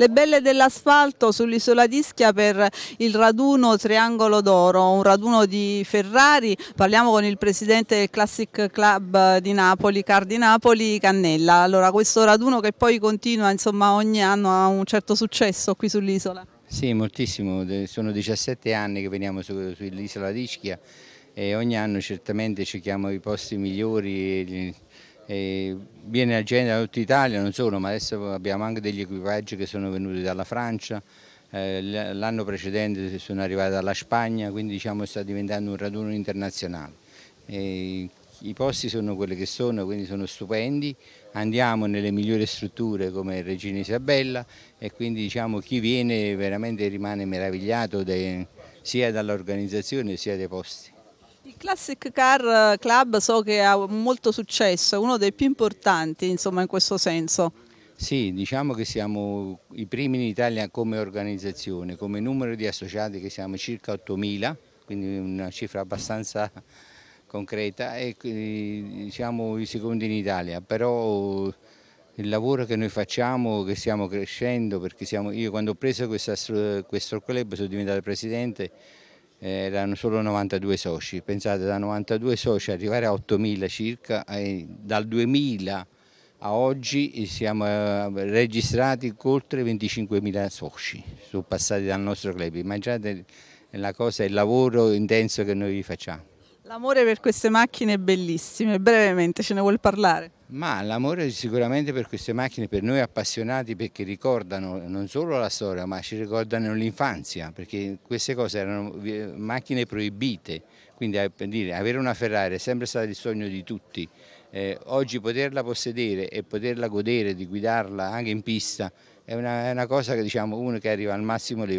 Le belle dell'asfalto sull'isola di Ischia per il raduno Triangolo d'Oro, un raduno di Ferrari, parliamo con il presidente del Classic Club di Napoli, Cardi Napoli Cannella. Allora questo raduno che poi continua insomma ogni anno ha un certo successo qui sull'isola. Sì, moltissimo, sono 17 anni che veniamo su, sull'isola di Ischia e ogni anno certamente cerchiamo i posti migliori viene a gente da tutta Italia, non solo, ma adesso abbiamo anche degli equipaggi che sono venuti dalla Francia, eh, l'anno precedente sono arrivati dalla Spagna, quindi diciamo sta diventando un raduno internazionale. E I posti sono quelli che sono, quindi sono stupendi, andiamo nelle migliori strutture come Regina Isabella e quindi diciamo chi viene veramente rimane meravigliato de, sia dall'organizzazione sia dai posti. Il Classic Car eh, Club so che ha molto successo, è uno dei più importanti insomma in questo senso. Sì, diciamo che siamo i primi in Italia come organizzazione, come numero di associati che siamo circa 8.000, quindi una cifra abbastanza concreta e siamo i secondi in Italia, però il lavoro che noi facciamo, che stiamo crescendo, perché siamo, io quando ho preso questo club sono diventato presidente, erano solo 92 soci, pensate da 92 soci arrivare a 8.000 circa, eh, dal 2000 a oggi siamo eh, registrati oltre 25.000 soci, sono passati dal nostro club, immaginate la cosa, il lavoro intenso che noi facciamo. L'amore per queste macchine bellissime, brevemente ce ne vuol parlare? Ma l'amore sicuramente per queste macchine, per noi appassionati, perché ricordano non solo la storia, ma ci ricordano l'infanzia, perché queste cose erano eh, macchine proibite, quindi eh, per dire, avere una Ferrari è sempre stato il sogno di tutti. Eh, oggi poterla possedere e poterla godere, di guidarla anche in pista, è una, è una cosa che diciamo uno che arriva al massimo livello.